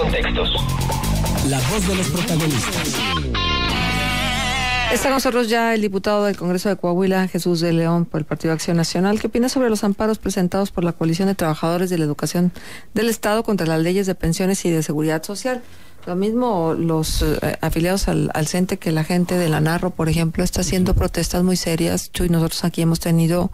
contextos. La voz de los protagonistas. Está con nosotros ya el diputado del Congreso de Coahuila, Jesús de León, por el Partido Acción Nacional. ¿Qué opina sobre los amparos presentados por la Coalición de Trabajadores de la Educación del Estado contra las leyes de pensiones y de seguridad social? Lo mismo los eh, afiliados al, CENTE e que la gente de la NARRO, por ejemplo, está haciendo protestas muy serias. y nosotros aquí hemos tenido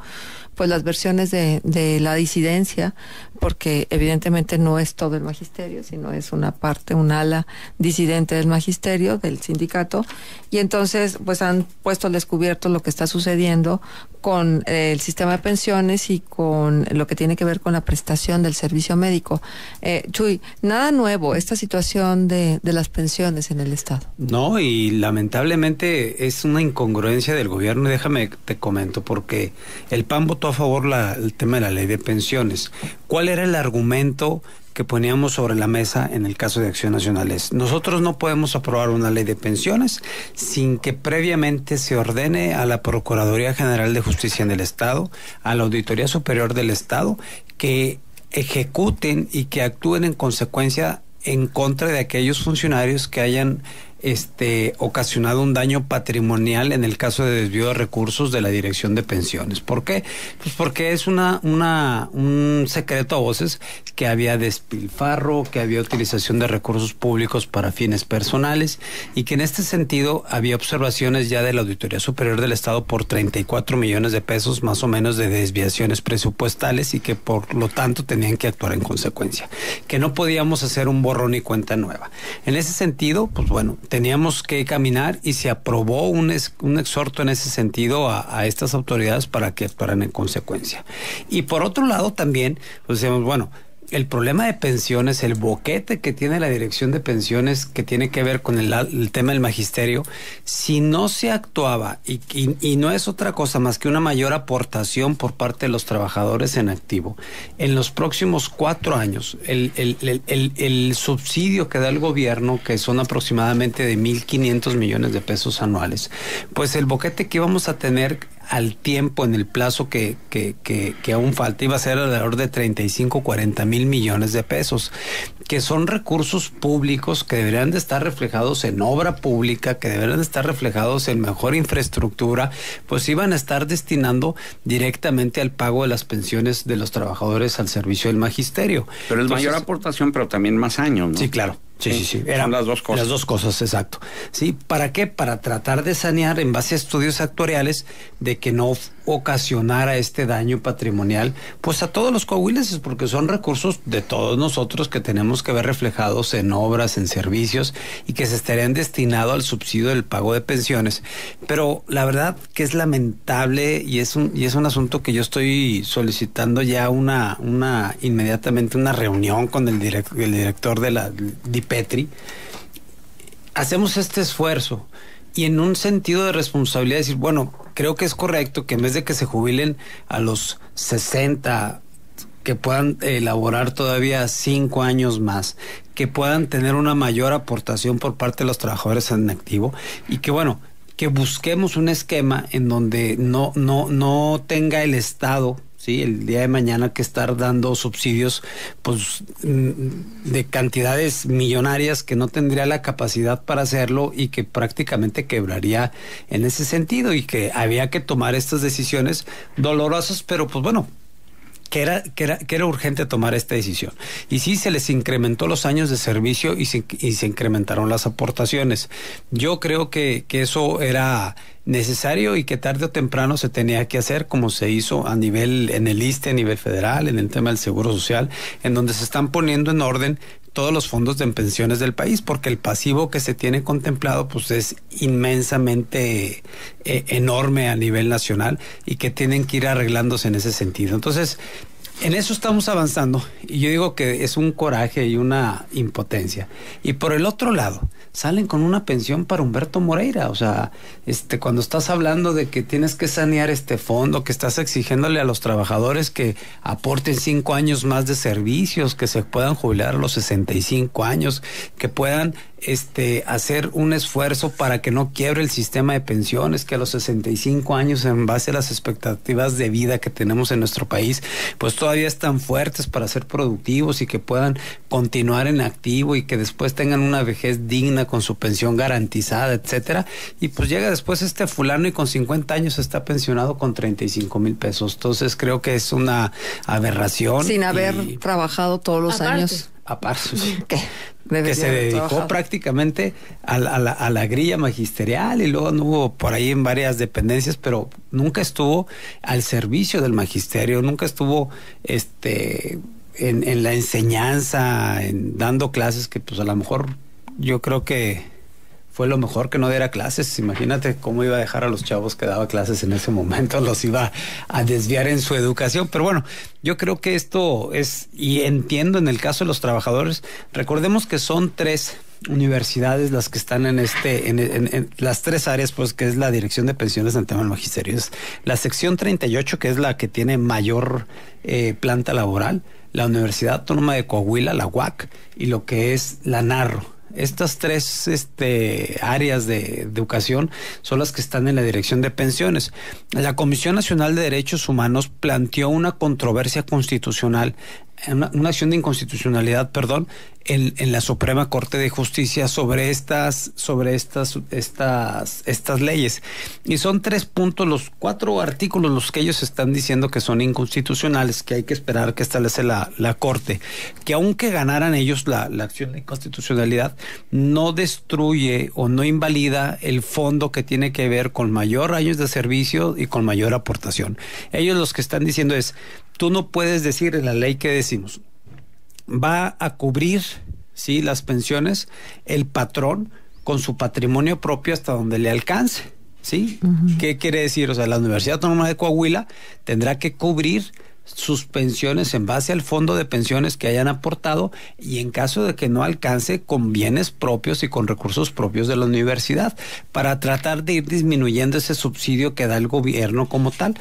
pues las versiones de, de la disidencia, porque evidentemente no es todo el magisterio, sino es una parte, un ala disidente del magisterio, del sindicato, y entonces pues han puesto al descubierto lo que está sucediendo con eh, el sistema de pensiones y con lo que tiene que ver con la prestación del servicio médico. Eh, Chuy, nada nuevo esta situación de, de las pensiones en el Estado. No, y lamentablemente es una incongruencia del gobierno, y déjame te comento, porque el PAN a favor la, el tema de la ley de pensiones. ¿Cuál era el argumento que poníamos sobre la mesa en el caso de Acción Nacional? nosotros no podemos aprobar una ley de pensiones sin que previamente se ordene a la Procuraduría General de Justicia en el Estado, a la Auditoría Superior del Estado, que ejecuten y que actúen en consecuencia en contra de aquellos funcionarios que hayan este, ocasionado un daño patrimonial en el caso de desvío de recursos de la Dirección de Pensiones. ¿Por qué? Pues porque es una, una, un secreto a voces que había despilfarro, que había utilización de recursos públicos para fines personales y que en este sentido había observaciones ya de la Auditoría Superior del Estado por 34 millones de pesos más o menos de desviaciones presupuestales y que por lo tanto tenían que actuar en consecuencia, que no podíamos hacer un borrón y cuenta nueva. En ese sentido, pues bueno, teníamos que caminar y se aprobó un, un exhorto en ese sentido a, a, estas autoridades para que actuaran en consecuencia. Y por otro lado también, pues decíamos, bueno, el problema de pensiones, el boquete que tiene la dirección de pensiones que tiene que ver con el, tema del magisterio, si no se actuaba y, no es otra cosa más que una mayor aportación por parte de los trabajadores en activo, en los próximos cuatro años el, el subsidio que da el gobierno, que son aproximadamente de 1.500 millones de pesos anuales, pues el boquete que íbamos a tener al tiempo, en el plazo que, que, aún falta, iba a ser alrededor de 35, 40 mil millones de pesos, que son recursos públicos que deberían de estar reflejados en obra pública, que deberían de estar reflejados en mejor infraestructura, pues iban a estar destinando directamente al pago de las pensiones de los trabajadores al servicio del magisterio. Pero es mayor aportación, pero también más años, ¿no? Sí, claro. Sí, sí, sí. Eran las dos cosas. Las dos cosas, exacto. ¿Sí? ¿Para qué? Para tratar de sanear en base a estudios actuariales de que no ocasionara este daño patrimonial, pues a todos los coahuilenses, porque son recursos de todos nosotros que tenemos que ver reflejados en obras, en servicios y que se estarían destinados al subsidio del pago de pensiones. Pero la verdad que es lamentable y es un, y es un asunto que yo estoy solicitando ya una, una inmediatamente una reunión con el, el director de la DIPETRI. Hacemos este esfuerzo y en un sentido de responsabilidad decir, bueno, creo que es correcto que en vez de que se jubilen a los 60, que puedan elaborar todavía cinco años más, que puedan tener una mayor aportación por parte de los trabajadores en activo y que bueno, que busquemos un esquema en donde no, no, no tenga el Estado ¿sí? El día de mañana que estar dando subsidios pues mm, de cantidades millonarias que no tendría la capacidad para hacerlo y que prácticamente quebraría en ese sentido y que había que tomar estas decisiones dolorosas, pero pues bueno, que era, que era, urgente tomar esta decisión. Y sí, se les incrementó los años de servicio y se, y se incrementaron las aportaciones. Yo creo que, que eso era necesario y que tarde o temprano se tenía que hacer como se hizo a nivel en el ISTE, a nivel federal, en el tema del seguro social, en donde se están poniendo en orden todos los fondos de pensiones del país, porque el pasivo que se tiene contemplado pues es inmensamente eh, enorme a nivel nacional y que tienen que ir arreglándose en ese sentido. Entonces, en eso estamos avanzando y yo digo que es un coraje y una impotencia. Y por el otro lado, salen con una pensión para Humberto Moreira, o sea, este cuando estás hablando de que tienes que sanear este fondo, que estás exigiéndole a los trabajadores que aporten cinco años más de servicios, que se puedan jubilar a los 65 años, que puedan este, hacer un esfuerzo para que no quiebre el sistema de pensiones, que a los 65 años, en base a las expectativas de vida que tenemos en nuestro país, pues todo todavía están fuertes para ser productivos y que puedan continuar en activo y que después tengan una vejez digna con su pensión garantizada, etcétera. Y pues llega después este fulano y con 50 años está pensionado con 35 mil pesos. Entonces creo que es una aberración. Sin haber trabajado todos los años sus que se dedicó prácticamente a, la, a, grilla magisterial y luego hubo por ahí en varias dependencias, pero nunca estuvo al servicio del magisterio, nunca estuvo este en, en la enseñanza, en dando clases que pues a lo mejor yo creo que fue lo mejor que no diera clases. Imagínate cómo iba a dejar a los chavos que daba clases en ese momento, los iba a desviar en su educación. Pero bueno, yo creo que esto es, y entiendo en el caso de los trabajadores, recordemos que son tres universidades las que están en este, en, las tres áreas, pues que es la Dirección de Pensiones en tema del magisterio, la sección 38, que es la que tiene mayor eh, planta laboral, la Universidad Autónoma de Coahuila, la UAC, y lo que es la NARRO estas tres este, áreas de educación son las que están en la dirección de pensiones. La Comisión Nacional de Derechos Humanos planteó una controversia constitucional una, acción de inconstitucionalidad, perdón, en, la Suprema Corte de Justicia sobre estas, sobre estas, estas, estas leyes. Y son tres puntos, los cuatro artículos los que ellos están diciendo que son inconstitucionales, que hay que esperar que establece la, Corte, que aunque ganaran ellos la, la acción de inconstitucionalidad, no destruye o no invalida el fondo que tiene que ver con mayor años de servicio y con mayor aportación. Ellos los que están diciendo es, tú no puedes decir en la ley que decimos, va a cubrir ¿sí? las pensiones el patrón con su patrimonio propio hasta donde le alcance. ¿Sí? ¿Qué quiere decir? O sea, la Universidad Autónoma de Coahuila tendrá que cubrir sus pensiones en base al fondo de pensiones que hayan aportado y en caso de que no alcance con bienes propios y con recursos propios de la universidad para tratar de ir disminuyendo ese subsidio que da el gobierno como tal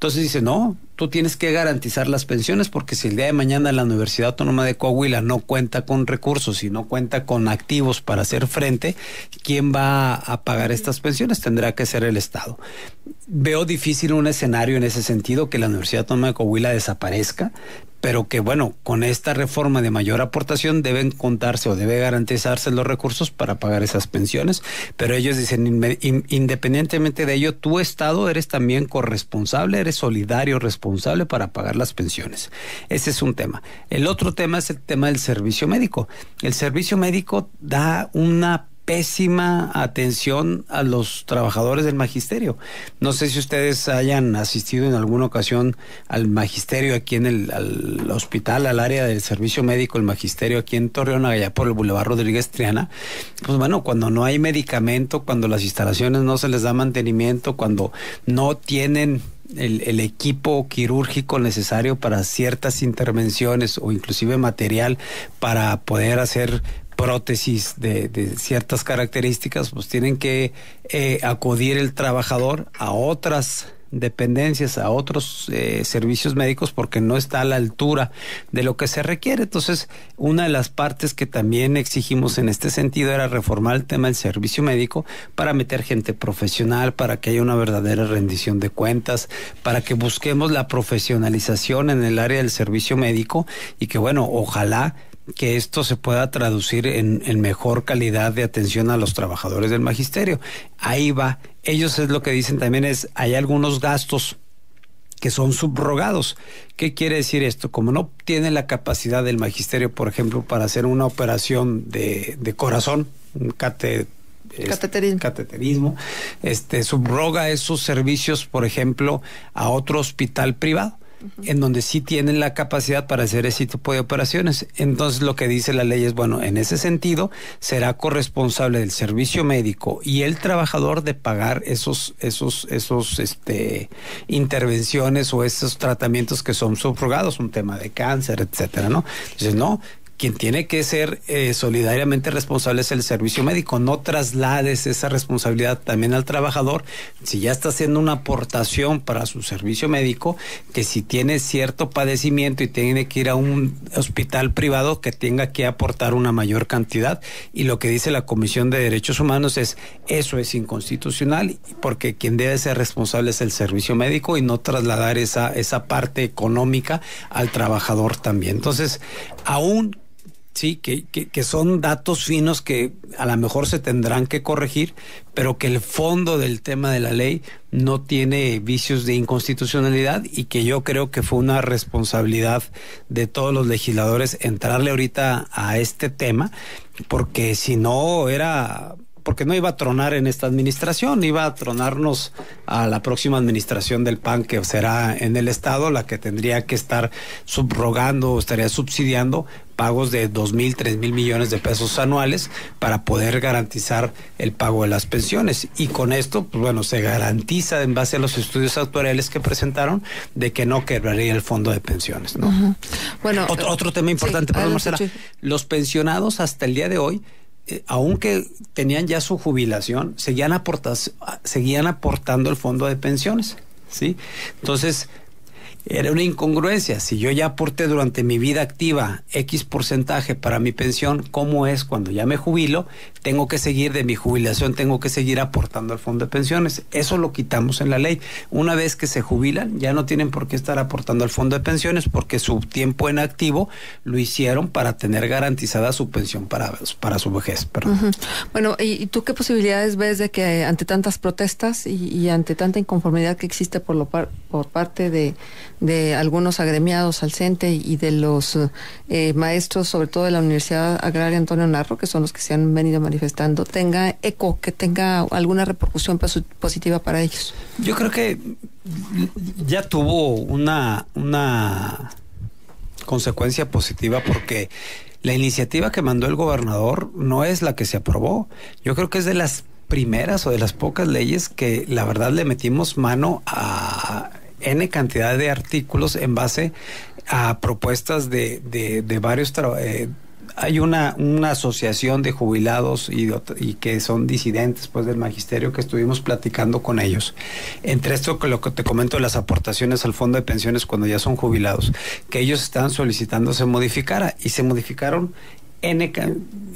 entonces dice, no, tú tienes que garantizar las pensiones porque si el día de mañana la Universidad Autónoma de Coahuila no cuenta con recursos y no cuenta con activos para hacer frente, ¿quién va a pagar estas pensiones? Tendrá que ser el Estado. Veo difícil un escenario en ese sentido que la Universidad Autónoma de Coahuila desaparezca, pero que bueno, con esta reforma de mayor aportación deben contarse o debe garantizarse los recursos para pagar esas pensiones, pero ellos dicen, independientemente de ello, tu Estado eres también corresponsable, eres solidario, responsable para pagar las pensiones. Ese es un tema. El otro tema es el tema del servicio médico. El servicio médico da una pésima atención a los trabajadores del magisterio. No sé si ustedes hayan asistido en alguna ocasión al magisterio aquí en el al hospital, al área del servicio médico, el magisterio aquí en Torreón, allá por el Boulevard Rodríguez Triana. Pues bueno, cuando no hay medicamento, cuando las instalaciones no se les da mantenimiento, cuando no tienen el, el, equipo quirúrgico necesario para ciertas intervenciones o inclusive material para poder hacer prótesis de, ciertas características, pues tienen que eh, acudir el trabajador a otras dependencias, a otros eh, servicios médicos porque no está a la altura de lo que se requiere. Entonces, una de las partes que también exigimos en este sentido era reformar el tema del servicio médico para meter gente profesional, para que haya una verdadera rendición de cuentas, para que busquemos la profesionalización en el área del servicio médico y que, bueno, ojalá que esto se pueda traducir en, mejor calidad de atención a los trabajadores del magisterio. Ahí va. Ellos es lo que dicen también es, hay algunos gastos que son subrogados. ¿Qué quiere decir esto? Como no tiene la capacidad del magisterio, por ejemplo, para hacer una operación de, de corazón, un este, cateterismo, este, subroga esos servicios, por ejemplo, a otro hospital privado en donde sí tienen la capacidad para hacer ese tipo de operaciones. Entonces lo que dice la ley es, bueno, en ese sentido será corresponsable del servicio médico y el trabajador de pagar esos, esos, esos, este, intervenciones o esos tratamientos que son subrogados, un tema de cáncer, etcétera, ¿no? Entonces, no, quien tiene que ser eh, solidariamente responsable es el servicio médico. No traslades esa responsabilidad también al trabajador. Si ya está haciendo una aportación para su servicio médico, que si tiene cierto padecimiento y tiene que ir a un hospital privado, que tenga que aportar una mayor cantidad. Y lo que dice la Comisión de Derechos Humanos es, eso es inconstitucional, porque quien debe ser responsable es el servicio médico y no trasladar esa, esa parte económica al trabajador también. Entonces, aún Sí, que, que, son datos finos que a lo mejor se tendrán que corregir, pero que el fondo del tema de la ley no tiene vicios de inconstitucionalidad y que yo creo que fue una responsabilidad de todos los legisladores entrarle ahorita a este tema, porque si no era porque no iba a tronar en esta administración, iba a tronarnos a la próxima administración del PAN que será en el Estado la que tendría que estar subrogando o estaría subsidiando pagos de dos mil, tres mil millones de pesos anuales para poder garantizar el pago de las pensiones. Y con esto, pues bueno, se garantiza en base a los estudios actuariales que presentaron de que no quebraría el fondo de pensiones. bueno, otro, eh, tema importante, para Marcela, los pensionados hasta el día de hoy eh, aunque tenían ya su jubilación, seguían, seguían aportando el fondo de pensiones. ¿sí? Entonces, era una incongruencia. Si yo ya aporté durante mi vida activa X porcentaje para mi pensión, ¿cómo es cuando ya me jubilo? Tengo que seguir de mi jubilación, tengo que seguir aportando al fondo de pensiones. Eso lo quitamos en la ley. Una vez que se jubilan, ya no tienen por qué estar aportando al fondo de pensiones porque su tiempo en activo lo hicieron para tener garantizada su pensión para, para su vejez. Bueno, ¿y, tú qué posibilidades ves de que ante tantas protestas y, ante tanta inconformidad que existe por, lo por parte de de algunos agremiados al CENTE y de los eh, maestros, sobre todo de la Universidad Agraria Antonio Narro, que son los que se han venido manifestando, tenga eco, que tenga alguna repercusión positiva para ellos. Yo creo que ya tuvo una, una consecuencia positiva porque la iniciativa que mandó el gobernador no es la que se aprobó. Yo creo que es de las primeras o de las pocas leyes que la verdad le metimos mano a N cantidad de artículos en base a propuestas de, varios trabajadores. Eh, hay una, una, asociación de jubilados y, que son disidentes pues del magisterio que estuvimos platicando con ellos. Entre esto que lo que te comento las aportaciones al fondo de pensiones cuando ya son jubilados, que ellos están solicitando se modificara y se modificaron N,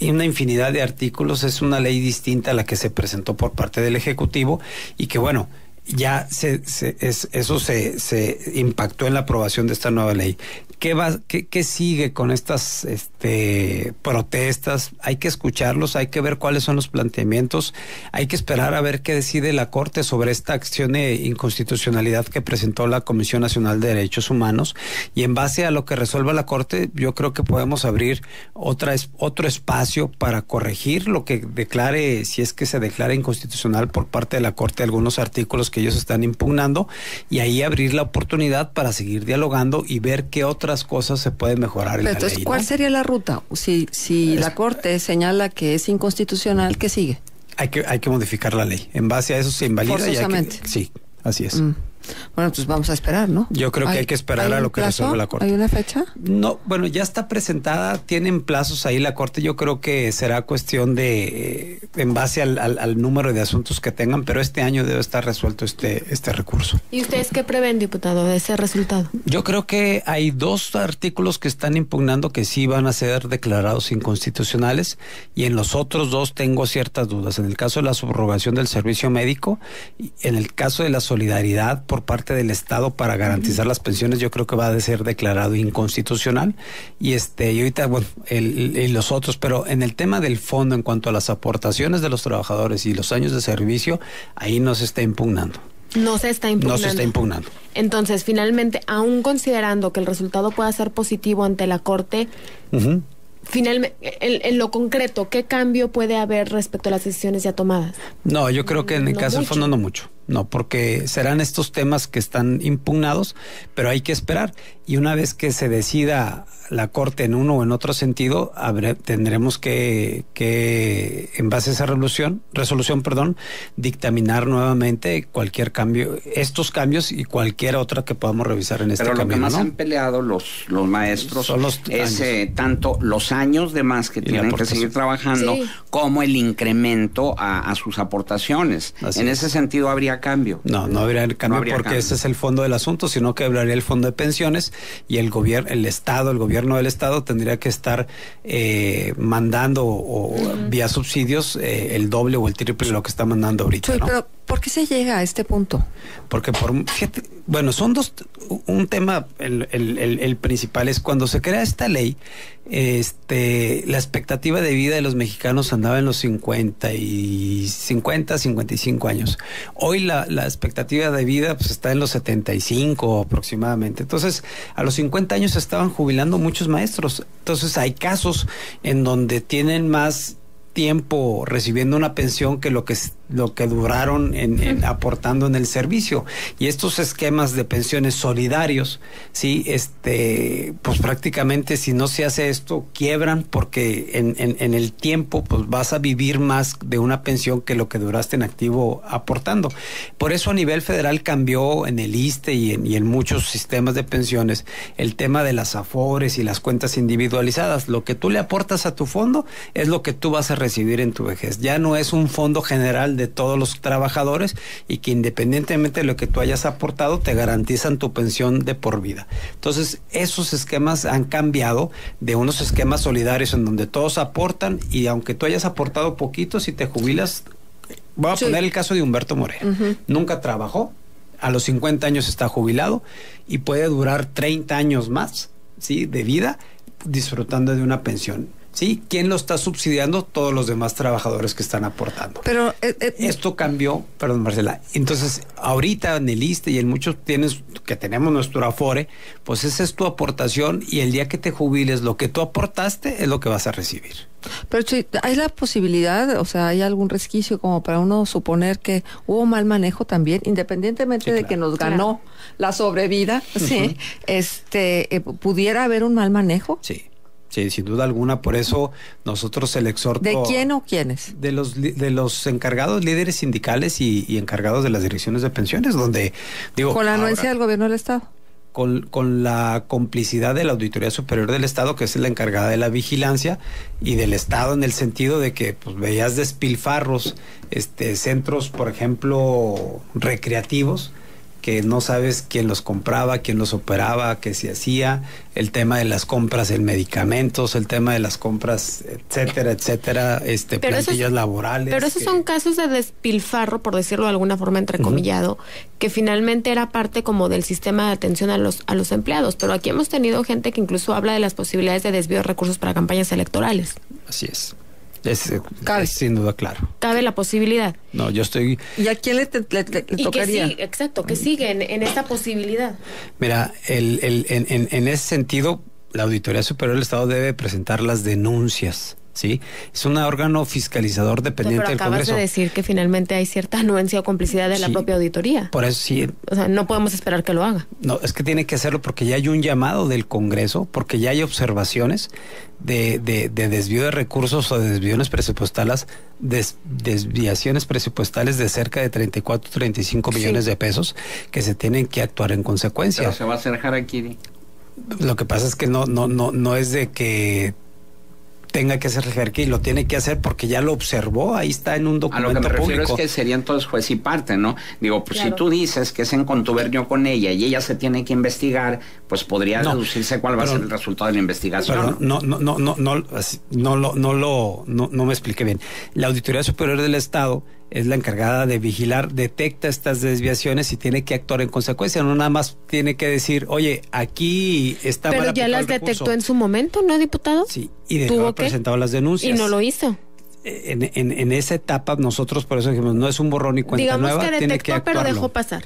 una infinidad de artículos, es una ley distinta a la que se presentó por parte del Ejecutivo y que bueno, ya eso se, se impactó en la aprobación de esta nueva ley. ¿Qué, va, qué, qué sigue con estas este, protestas? Hay que escucharlos, hay que ver cuáles son los planteamientos, hay que esperar a ver qué decide la Corte sobre esta acción de inconstitucionalidad que presentó la Comisión Nacional de Derechos Humanos y en base a lo que resuelva la Corte, yo creo que podemos abrir otra, otro espacio para corregir lo que declare, si es que se declare inconstitucional por parte de la Corte algunos artículos que ellos están impugnando y ahí abrir la oportunidad para seguir dialogando y ver qué otro otras cosas se puede mejorar. entonces, ¿cuál sería la ruta? Si, si la Corte señala que es inconstitucional, ¿qué sigue? Hay que, hay que modificar la ley. En base a eso se invalida. Y hay que, sí, así es. Mm. Bueno, pues vamos a esperar, ¿no? Yo creo que hay que esperar a lo que resuelva la Corte. ¿Hay una fecha? No, bueno, ya está presentada, tienen plazos ahí la Corte. Yo creo que será cuestión de, eh, en base al, número de asuntos que tengan, pero este año debe estar resuelto este, este recurso. ¿Y ustedes qué prevén, diputado, de ese resultado? Yo creo que hay dos artículos que están impugnando que sí van a ser declarados inconstitucionales y en los otros dos tengo ciertas dudas. En el caso de la subrogación del servicio médico, en el caso de la solidaridad, por parte del Estado para garantizar las pensiones, yo creo que va a ser declarado inconstitucional. Y este, y ahorita, bueno, los otros, pero en el tema del fondo, en cuanto a las aportaciones de los trabajadores y los años de servicio, ahí no se está impugnando. No se está impugnando. No se está impugnando. Entonces, finalmente, aún considerando que el resultado pueda ser positivo ante la Corte, finalmente, en, lo concreto, ¿qué cambio puede haber respecto a las decisiones ya tomadas? No, yo creo que en el caso del fondo no mucho no porque serán estos temas que están impugnados, pero hay que esperar. Y una vez que se decida la Corte en uno o en otro sentido, tendremos que, en base a esa resolución, resolución perdón, dictaminar nuevamente cualquier cambio, estos cambios y cualquier otra que podamos revisar en este Pero lo que más han peleado los, los maestros es eh, tanto los años de más que tienen que seguir trabajando como el incremento a, sus aportaciones. en ese sentido habría cambio. No, no habría cambio porque ese es el fondo del asunto, sino que hablaría el fondo de pensiones y el gobierno, el Estado, el gobierno del Estado tendría que estar eh, mandando o, vía subsidios eh, el doble o el triple de lo que está mandando ahorita. ¿no? ¿Por qué se llega a este punto? Porque por bueno, son dos, un tema, el, principal es cuando se crea esta ley, este, la expectativa de vida de los mexicanos andaba en los 50 y 50, 55 años. Hoy la, la expectativa de vida pues, está en los 75 aproximadamente. Entonces, a los 50 años se estaban jubilando muchos maestros. Entonces, hay casos en donde tienen más tiempo recibiendo una pensión que lo que lo que duraron en, aportando en el servicio y estos esquemas de pensiones solidarios sí este pues prácticamente si no se hace esto quiebran porque en, en, el tiempo pues vas a vivir más de una pensión que lo que duraste en activo aportando por eso a nivel federal cambió en el ISTE y en, y en muchos sistemas de pensiones el tema de las afores y las cuentas individualizadas lo que tú le aportas a tu fondo es lo que tú vas a recibir en tu vejez ya no es un fondo general de todos los trabajadores y que independientemente de lo que tú hayas aportado, te garantizan tu pensión de por vida. Entonces, esos esquemas han cambiado de unos esquemas solidarios en donde todos aportan y aunque tú hayas aportado poquito, si te jubilas, voy a poner el caso de Humberto Morea, Nunca trabajó, a los 50 años está jubilado y puede durar 30 años más, ¿sí? De vida disfrutando de una pensión. ¿sí? ¿Quién lo está subsidiando? Todos los demás trabajadores que están aportando. Pero eh, eh, esto cambió, perdón Marcela, entonces ahorita en el ISTE y en muchos tienes, que tenemos nuestro Afore, pues esa es tu aportación y el día que te jubiles lo que tú aportaste es lo que vas a recibir. Pero hay la posibilidad, o sea, hay algún resquicio como para uno suponer que hubo mal manejo también, independientemente de que nos ganó la sobrevida, sí, este, eh, pudiera haber un mal manejo. Sí sin duda alguna, por eso nosotros el exhorto... ¿De quién o quiénes? De los, de los encargados líderes sindicales y, encargados de las direcciones de pensiones, donde digo... Con la anuencia del gobierno del Estado. Con, con, la complicidad de la Auditoría Superior del Estado, que es la encargada de la vigilancia, y del Estado en el sentido de que pues, veías despilfarros, este, centros, por ejemplo, recreativos, que no sabes quién los compraba, quién los operaba, qué se hacía, el tema de las compras en medicamentos, el tema de las compras, etcétera, etcétera, este, pero plantillas laborales. Pero esos son casos de despilfarro, por decirlo de alguna forma entrecomillado, que finalmente era parte como del sistema de atención a los, a los empleados. Pero aquí hemos tenido gente que incluso habla de las posibilidades de desvío de recursos para campañas electorales. Así es cabe. sin duda claro. Cabe la posibilidad. No, yo estoy... ¿Y a quién le, exacto, que sigue en, esta posibilidad. Mira, en, en ese sentido, la Auditoría Superior del Estado debe presentar las denuncias ¿sí? Es un órgano fiscalizador dependiente del Congreso. acabas de decir que finalmente hay cierta anuencia o complicidad de la propia auditoría. Por eso sí. O sea, no podemos esperar que lo haga. No, es que tiene que hacerlo porque ya hay un llamado del Congreso, porque ya hay observaciones de, de, desvío de recursos o de desvíos presupuestales, desviaciones presupuestales de cerca de 34, 35 millones de pesos que se tienen que actuar en consecuencia. Pero se va a hacer harakiri. Lo que pasa es que no, no, no, no es de que tenga que hacer el jerarquía y lo tiene que hacer porque ya lo observó, ahí está en un documento. A lo que me refiero es que sería entonces juez y parte, ¿no? Digo, pues si tú dices que es en contubernio con ella y ella se tiene que investigar, pues podría deducirse cuál va a ser el resultado de la investigación. no, no, no, no, no, no, no, no, no, no, no, no me expliqué bien. La Auditoría Superior del Estado es la encargada de vigilar, detecta estas desviaciones y tiene que actuar en consecuencia. No nada más tiene que decir, oye, aquí está. Pero ya las detectó en su momento, ¿no, diputado? Sí, y de presentado las denuncias. Y no lo hizo. E, en, esa etapa nosotros por eso dijimos no es un borrón y cuenta Digamos nueva, que detectó, tiene que pero dejó pasar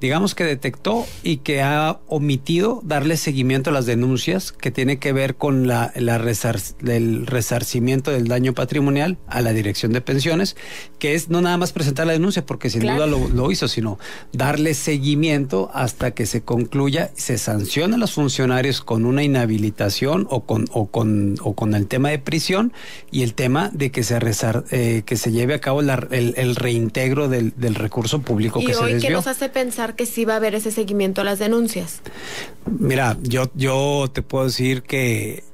digamos que detectó y que ha omitido darle seguimiento a las denuncias que tiene que ver con la, la el resarcimiento del daño patrimonial a la dirección de pensiones, que es no nada más presentar la denuncia, porque sin duda lo, hizo, sino darle seguimiento hasta que se concluya, se sanciona a los funcionarios con una inhabilitación o con, o con, o con el tema de prisión y el tema de que se, resar, eh, que se lleve a cabo el, reintegro del, del recurso público que se desvió pensar que sí va a haber ese seguimiento a las denuncias? Mira, yo, yo te puedo decir que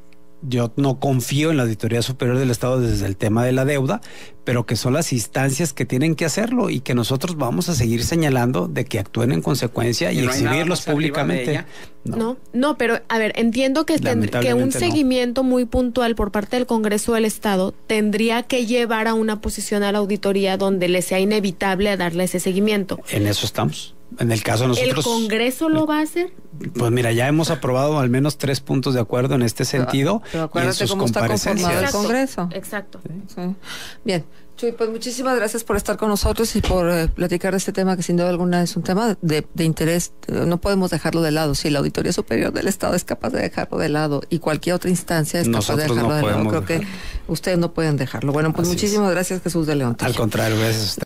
yo no confío en la Auditoría Superior del Estado desde el tema de la deuda, pero que son las instancias que tienen que hacerlo y que nosotros vamos a seguir señalando de que actúen en consecuencia y, exhibirlos públicamente. No. no. pero a ver, entiendo que, que un seguimiento muy puntual por parte del Congreso del Estado tendría que llevar a una posición a la auditoría donde le sea inevitable darle ese seguimiento. En eso estamos. En el caso nosotros. ¿El Congreso lo va a hacer? Pues mira, ya hemos ah. aprobado al menos tres puntos de acuerdo en este sentido. Pero, cómo está conformado el Congreso. Exacto. Bien. Chuy, pues muchísimas gracias por estar con nosotros y por eh, platicar de este tema que sin duda alguna es un tema de, interés. No podemos dejarlo de lado. Si la Auditoría Superior del Estado es capaz de dejarlo de lado y cualquier otra instancia es capaz de dejarlo de lado, creo que ustedes no pueden dejarlo. Bueno, pues muchísimas gracias Jesús de León. Al contrario, gracias a usted.